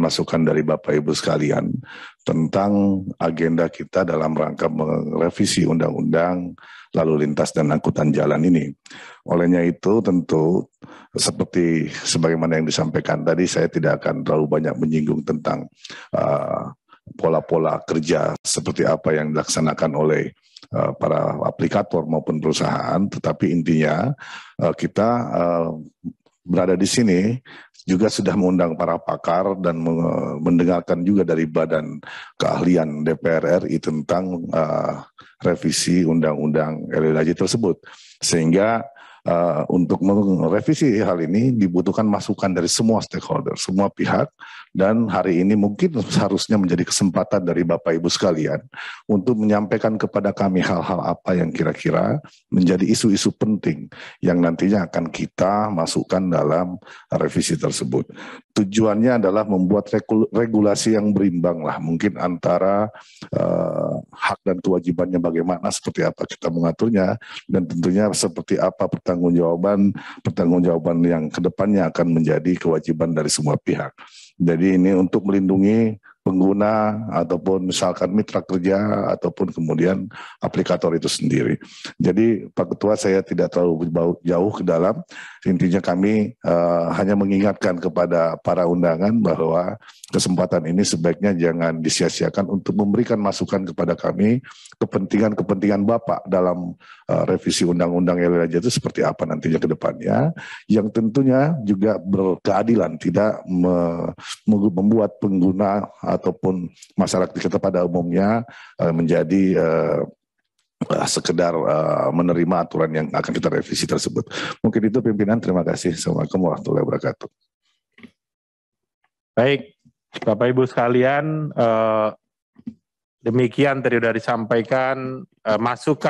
masukan dari Bapak Ibu sekalian tentang agenda kita dalam rangka merevisi undang-undang lalu lintas dan angkutan jalan ini. Olehnya itu tentu seperti sebagaimana yang disampaikan tadi saya tidak akan terlalu banyak menyinggung tentang pola uh, pola-pola kerja seperti apa yang dilaksanakan oleh uh, para aplikator maupun perusahaan, tetapi intinya uh, kita uh, berada di sini juga sudah mengundang para pakar dan mendengarkan juga dari badan keahlian DPR RI tentang uh, revisi undang-undang LLAJ tersebut sehingga Eh, untuk merevisi hal ini dibutuhkan masukan dari semua stakeholder, semua pihak, dan hari ini mungkin seharusnya menjadi kesempatan dari Bapak Ibu sekalian untuk menyampaikan kepada kami hal-hal apa yang kira-kira menjadi isu-isu penting yang nantinya akan kita masukkan dalam revisi tersebut tujuannya adalah membuat regulasi yang berimbang lah mungkin antara uh, hak dan kewajibannya bagaimana seperti apa kita mengaturnya dan tentunya seperti apa pertanggungjawaban pertanggungjawaban yang kedepannya akan menjadi kewajiban dari semua pihak. Jadi ini untuk melindungi pengguna ataupun misalkan mitra kerja ataupun kemudian aplikator itu sendiri. Jadi Pak Ketua saya tidak terlalu jauh ke dalam. Intinya kami uh, hanya mengingatkan kepada para undangan bahwa kesempatan ini sebaiknya jangan disia-siakan untuk memberikan masukan kepada kami kepentingan-kepentingan Bapak dalam uh, revisi undang-undang LRJ itu seperti apa nantinya ke depannya yang tentunya juga berkeadilan tidak me membuat pengguna ataupun masyarakat kita pada umumnya eh, menjadi eh, sekedar eh, menerima aturan yang akan kita revisi tersebut. Mungkin itu pimpinan. Terima kasih. Assalamualaikum warahmatullahi wabarakatuh. Baik, Bapak Ibu sekalian, demikian tadi sudah disampaikan masukan.